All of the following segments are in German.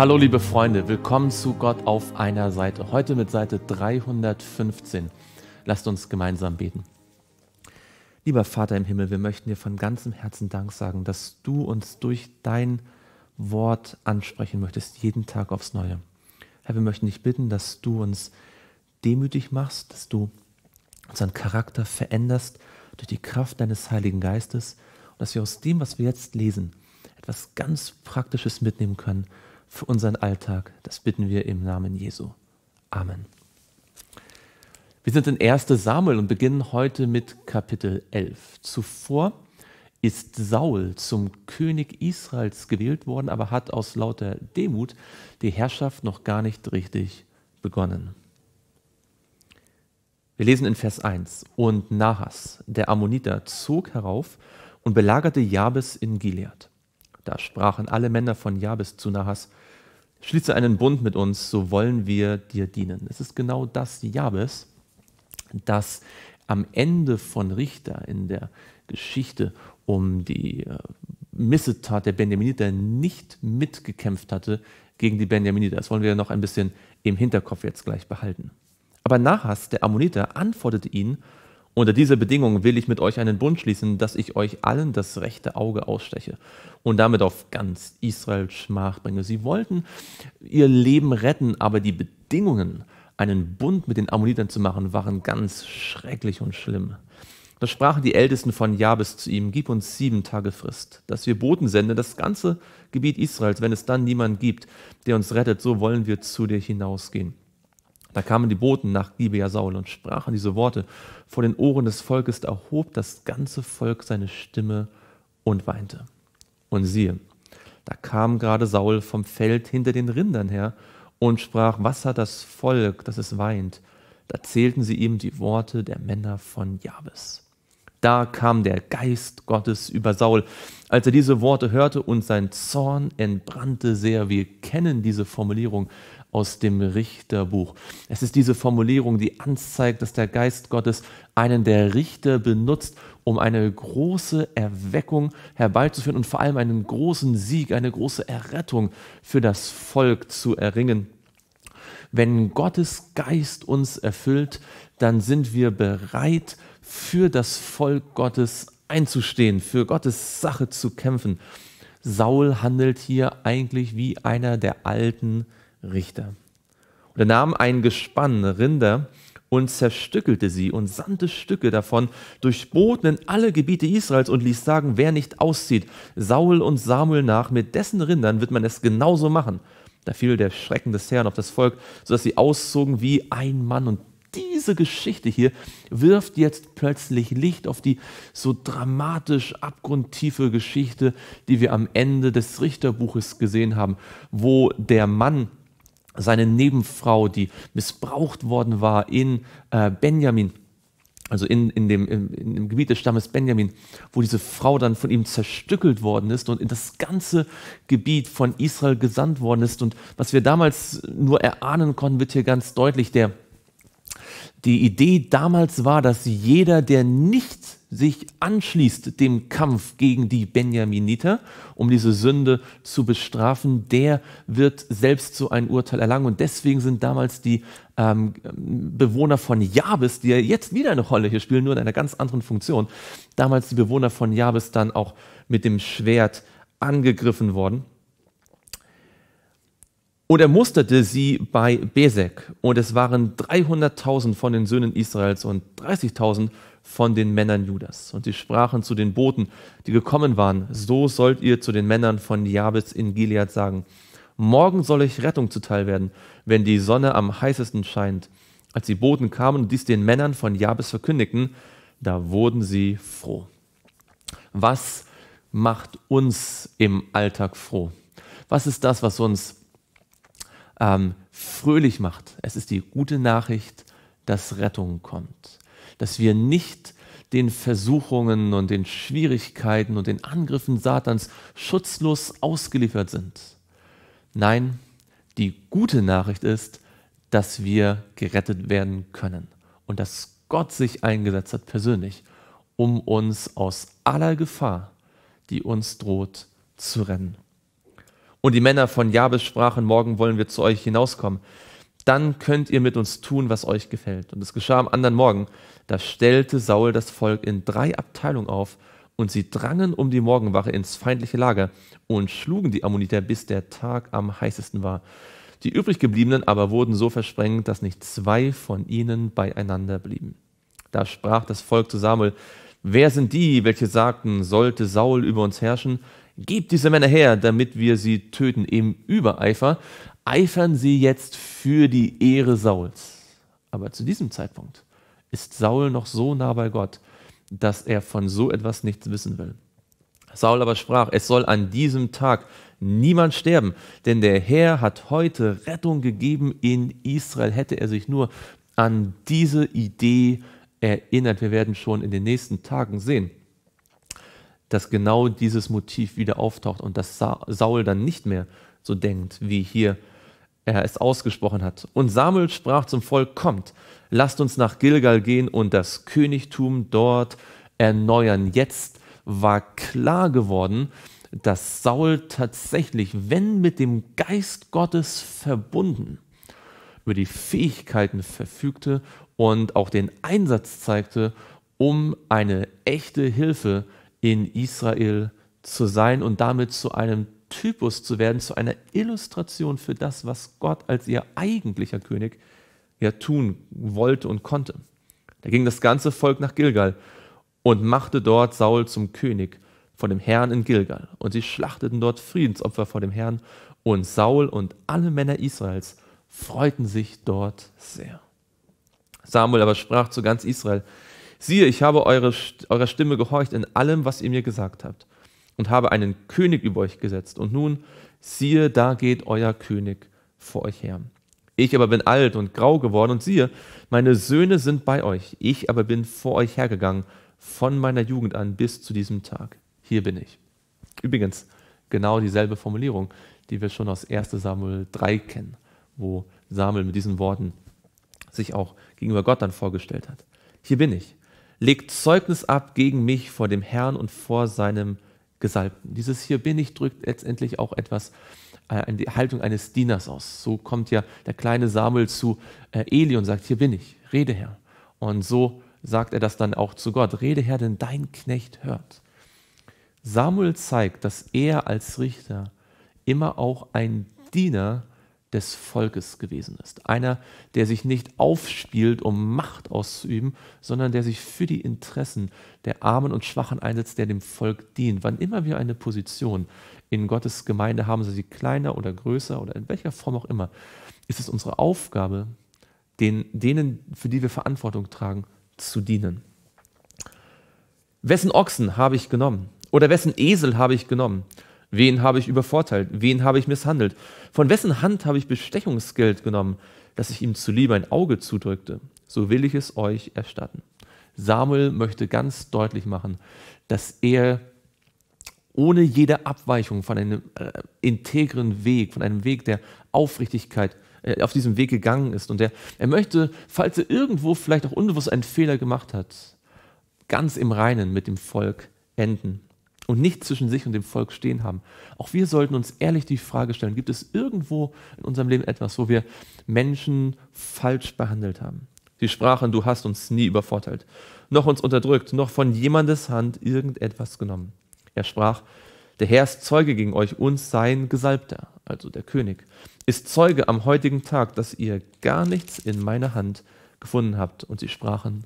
Hallo liebe Freunde, willkommen zu Gott auf einer Seite. Heute mit Seite 315. Lasst uns gemeinsam beten. Lieber Vater im Himmel, wir möchten dir von ganzem Herzen Dank sagen, dass du uns durch dein Wort ansprechen möchtest, jeden Tag aufs Neue. Herr, wir möchten dich bitten, dass du uns demütig machst, dass du unseren Charakter veränderst durch die Kraft deines Heiligen Geistes und dass wir aus dem, was wir jetzt lesen, etwas ganz Praktisches mitnehmen können für unseren Alltag. Das bitten wir im Namen Jesu. Amen. Wir sind in 1 Samuel und beginnen heute mit Kapitel 11. Zuvor ist Saul zum König Israels gewählt worden, aber hat aus lauter Demut die Herrschaft noch gar nicht richtig begonnen. Wir lesen in Vers 1, und Nahas, der Ammoniter, zog herauf und belagerte Jabes in Gilead. Da sprachen alle Männer von Jabes zu Nahas, schließe einen Bund mit uns, so wollen wir dir dienen. Es ist genau das Jabes, das am Ende von Richter in der Geschichte um die äh, Missetat der Benjaminiter nicht mitgekämpft hatte gegen die Benjaminiter. Das wollen wir noch ein bisschen im Hinterkopf jetzt gleich behalten. Aber Nahas, der Ammoniter, antwortete ihnen unter dieser Bedingung will ich mit euch einen Bund schließen, dass ich euch allen das rechte Auge aussteche und damit auf ganz Israel Schmach bringe. Sie wollten ihr Leben retten, aber die Bedingungen, einen Bund mit den Ammonitern zu machen, waren ganz schrecklich und schlimm. Da sprachen die Ältesten von Jabes zu ihm, gib uns sieben Tage Frist, dass wir Boten senden, das ganze Gebiet Israels, wenn es dann niemand gibt, der uns rettet, so wollen wir zu dir hinausgehen. Da kamen die Boten nach Gibea Saul und sprachen diese Worte. Vor den Ohren des Volkes erhob das ganze Volk seine Stimme und weinte. Und siehe, da kam gerade Saul vom Feld hinter den Rindern her und sprach, was hat das Volk, dass es weint? Da zählten sie ihm die Worte der Männer von Jabes. Da kam der Geist Gottes über Saul, als er diese Worte hörte und sein Zorn entbrannte sehr. Wir kennen diese Formulierung aus dem Richterbuch. Es ist diese Formulierung, die anzeigt, dass der Geist Gottes einen der Richter benutzt, um eine große Erweckung herbeizuführen und vor allem einen großen Sieg, eine große Errettung für das Volk zu erringen. Wenn Gottes Geist uns erfüllt, dann sind wir bereit, für das Volk Gottes einzustehen, für Gottes Sache zu kämpfen. Saul handelt hier eigentlich wie einer der alten Richter. Und er nahm ein Gespann Rinder und zerstückelte sie und sandte Stücke davon, durch Boten in alle Gebiete Israels und ließ sagen, wer nicht auszieht, Saul und Samuel nach, mit dessen Rindern wird man es genauso machen. Da fiel der Schrecken des Herrn auf das Volk, sodass sie auszogen wie ein Mann. Und diese Geschichte hier wirft jetzt plötzlich Licht auf die so dramatisch abgrundtiefe Geschichte, die wir am Ende des Richterbuches gesehen haben, wo der Mann seine Nebenfrau, die missbraucht worden war in äh, Benjamin, also in, in, dem, in, in, dem Gebiet des Stammes Benjamin, wo diese Frau dann von ihm zerstückelt worden ist und in das ganze Gebiet von Israel gesandt worden ist. Und was wir damals nur erahnen konnten, wird hier ganz deutlich. Der, die Idee damals war, dass jeder, der nicht sich anschließt dem Kampf gegen die Benjaminiter, um diese Sünde zu bestrafen, der wird selbst so ein Urteil erlangen. Und deswegen sind damals die ähm, Bewohner von Jabes, die ja jetzt wieder eine Rolle hier spielen, nur in einer ganz anderen Funktion, damals die Bewohner von Jabes dann auch mit dem Schwert angegriffen worden. Und er musterte sie bei Besek. Und es waren 300.000 von den Söhnen Israels und 30.000 von von den Männern Judas. Und sie sprachen zu den Boten, die gekommen waren, so sollt ihr zu den Männern von Jabes in Gilead sagen, morgen soll euch Rettung zuteil werden, wenn die Sonne am heißesten scheint. Als die Boten kamen und dies den Männern von Jabes verkündigten, da wurden sie froh. Was macht uns im Alltag froh? Was ist das, was uns ähm, fröhlich macht? Es ist die gute Nachricht, dass Rettung kommt dass wir nicht den Versuchungen und den Schwierigkeiten und den Angriffen Satans schutzlos ausgeliefert sind. Nein, die gute Nachricht ist, dass wir gerettet werden können und dass Gott sich eingesetzt hat persönlich, um uns aus aller Gefahr, die uns droht, zu retten. Und die Männer von Jabes sprachen, morgen wollen wir zu euch hinauskommen. Dann könnt ihr mit uns tun, was euch gefällt. Und es geschah am anderen Morgen, da stellte Saul das Volk in drei Abteilungen auf, und sie drangen um die Morgenwache ins feindliche Lager und schlugen die Ammoniter, bis der Tag am heißesten war. Die übriggebliebenen aber wurden so versprengt, dass nicht zwei von ihnen beieinander blieben. Da sprach das Volk zu Samuel, Wer sind die, welche sagten, sollte Saul über uns herrschen? Gib diese Männer her, damit wir sie töten im Übereifer. Eifern sie jetzt für die Ehre Sauls. Aber zu diesem Zeitpunkt ist Saul noch so nah bei Gott, dass er von so etwas nichts wissen will. Saul aber sprach, es soll an diesem Tag niemand sterben, denn der Herr hat heute Rettung gegeben in Israel. Hätte er sich nur an diese Idee erinnert, wir werden schon in den nächsten Tagen sehen, dass genau dieses Motiv wieder auftaucht und dass Saul dann nicht mehr so denkt, wie hier er es ausgesprochen hat. Und Samuel sprach zum Volk, kommt, lasst uns nach Gilgal gehen und das Königtum dort erneuern. Jetzt war klar geworden, dass Saul tatsächlich, wenn mit dem Geist Gottes verbunden, über die Fähigkeiten verfügte und auch den Einsatz zeigte, um eine echte Hilfe in Israel zu sein und damit zu einem Typus zu werden, zu einer Illustration für das, was Gott als ihr eigentlicher König ja tun wollte und konnte. Da ging das ganze Volk nach Gilgal und machte dort Saul zum König von dem Herrn in Gilgal. Und sie schlachteten dort Friedensopfer vor dem Herrn. Und Saul und alle Männer Israels freuten sich dort sehr. Samuel aber sprach zu ganz Israel, siehe, ich habe eure, eurer Stimme gehorcht in allem, was ihr mir gesagt habt und habe einen König über euch gesetzt. Und nun, siehe, da geht euer König vor euch her. Ich aber bin alt und grau geworden, und siehe, meine Söhne sind bei euch. Ich aber bin vor euch hergegangen, von meiner Jugend an bis zu diesem Tag. Hier bin ich. Übrigens, genau dieselbe Formulierung, die wir schon aus 1 Samuel 3 kennen, wo Samuel mit diesen Worten sich auch gegenüber Gott dann vorgestellt hat. Hier bin ich. Legt Zeugnis ab gegen mich vor dem Herrn und vor seinem Herrn Gesalbten. Dieses Hier bin ich drückt letztendlich auch etwas, äh, die Haltung eines Dieners aus. So kommt ja der kleine Samuel zu äh, Eli und sagt, hier bin ich, rede Herr. Und so sagt er das dann auch zu Gott, rede Herr, denn dein Knecht hört. Samuel zeigt, dass er als Richter immer auch ein Diener des Volkes gewesen ist. Einer, der sich nicht aufspielt, um Macht auszuüben, sondern der sich für die Interessen der Armen und Schwachen einsetzt, der dem Volk dient. Wann immer wir eine Position in Gottes Gemeinde haben, sei sie kleiner oder größer oder in welcher Form auch immer, ist es unsere Aufgabe, den, denen, für die wir Verantwortung tragen, zu dienen. Wessen Ochsen habe ich genommen? Oder wessen Esel habe ich genommen? Wen habe ich übervorteilt? Wen habe ich misshandelt? Von wessen Hand habe ich Bestechungsgeld genommen, dass ich ihm zuliebe ein Auge zudrückte? So will ich es euch erstatten. Samuel möchte ganz deutlich machen, dass er ohne jede Abweichung von einem äh, integren Weg, von einem Weg der Aufrichtigkeit, äh, auf diesem Weg gegangen ist. Und er, er möchte, falls er irgendwo vielleicht auch unbewusst einen Fehler gemacht hat, ganz im Reinen mit dem Volk enden und nicht zwischen sich und dem Volk stehen haben. Auch wir sollten uns ehrlich die Frage stellen, gibt es irgendwo in unserem Leben etwas, wo wir Menschen falsch behandelt haben? Sie sprachen, du hast uns nie übervorteilt, noch uns unterdrückt, noch von jemandes Hand irgendetwas genommen. Er sprach, der Herr ist Zeuge gegen euch, uns sein Gesalbter, also der König, ist Zeuge am heutigen Tag, dass ihr gar nichts in meiner Hand gefunden habt. Und sie sprachen,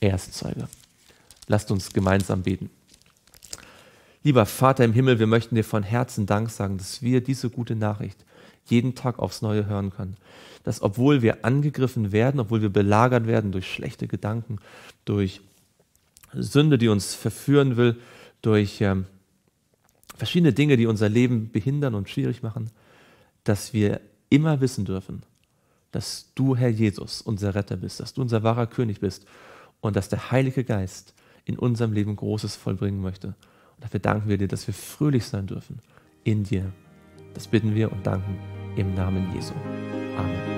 er ist Zeuge. Lasst uns gemeinsam beten. Lieber Vater im Himmel, wir möchten dir von Herzen Dank sagen, dass wir diese gute Nachricht jeden Tag aufs Neue hören können. Dass obwohl wir angegriffen werden, obwohl wir belagert werden durch schlechte Gedanken, durch Sünde, die uns verführen will, durch ähm, verschiedene Dinge, die unser Leben behindern und schwierig machen, dass wir immer wissen dürfen, dass du, Herr Jesus, unser Retter bist, dass du unser wahrer König bist und dass der Heilige Geist in unserem Leben Großes vollbringen möchte. Dafür danken wir dir, dass wir fröhlich sein dürfen in dir. Das bitten wir und danken im Namen Jesu. Amen.